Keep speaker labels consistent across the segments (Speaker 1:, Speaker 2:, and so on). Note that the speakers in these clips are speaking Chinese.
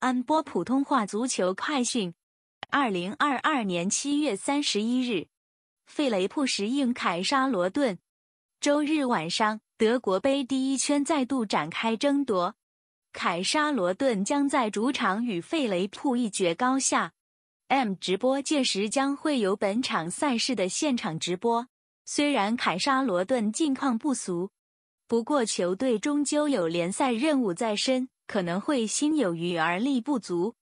Speaker 1: 安播普通话足球快讯：二零二二年七月三十一日，费雷普石应凯沙罗顿。周日晚上，德国杯第一圈再度展开争夺，凯沙罗顿将在主场与费雷普一决高下。M 直播届时将会有本场赛事的现场直播。虽然凯沙罗顿近况不俗，不过球队终究有联赛任务在身。可能会心有余而力不足，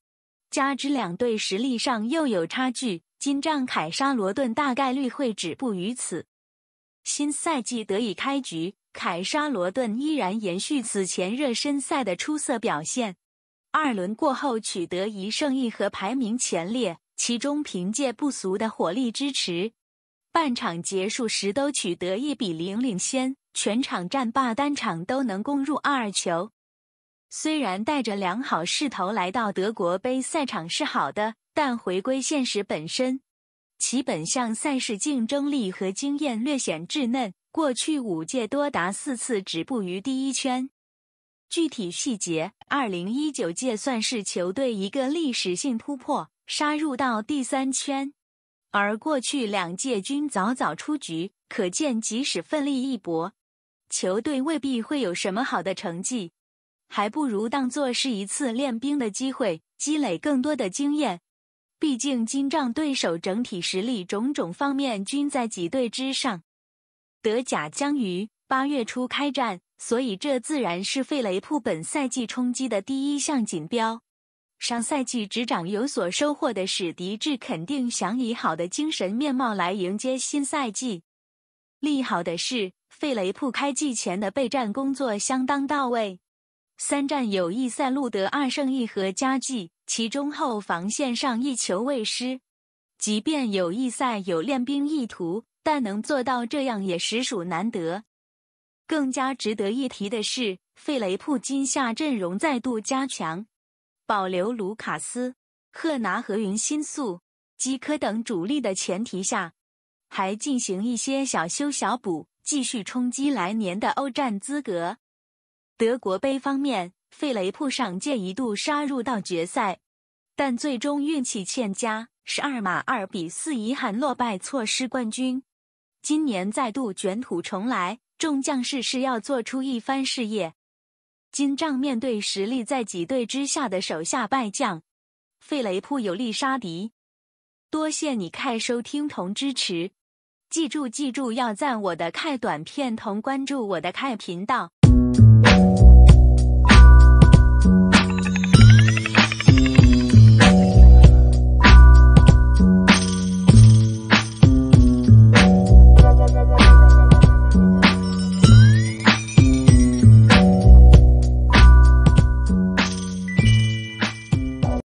Speaker 1: 加之两队实力上又有差距，金帐凯沙罗顿大概率会止步于此。新赛季得以开局，凯沙罗顿依然延续此前热身赛的出色表现，二轮过后取得一胜一和，排名前列。其中凭借不俗的火力支持，半场结束时都取得一比零领先，全场战罢单场都能攻入二球。虽然带着良好势头来到德国杯赛场是好的，但回归现实本身，其本项赛事竞争力和经验略显稚嫩。过去五届多达四次止步于第一圈。具体细节，二零一九届算是球队一个历史性突破，杀入到第三圈，而过去两届均早早出局，可见即使奋力一搏，球队未必会有什么好的成绩。还不如当做是一次练兵的机会，积累更多的经验。毕竟金帐对手整体实力、种种方面均在几队之上。德甲将于八月初开战，所以这自然是费雷普本赛季冲击的第一项锦标。上赛季执掌有所收获的史迪治肯定想以好的精神面貌来迎接新赛季。利好的是，费雷普开季前的备战工作相当到位。三战友谊赛录得二胜一和佳绩，其中后防线上一球未失。即便友谊赛有练兵意图，但能做到这样也实属难得。更加值得一提的是，费雷普今夏阵容再度加强，保留卢卡斯、赫拿和云心素、基科等主力的前提下，还进行一些小修小补，继续冲击来年的欧战资格。德国杯方面，费雷普上届一度杀入到决赛，但最终运气欠佳，十二码二比四遗憾落败，错失冠军。今年再度卷土重来，众将士是要做出一番事业。金帐面对实力在几队之下的手下败将，费雷普有力杀敌。多谢你开收听同支持，记住记住要赞我的开短片同关注我的开频道。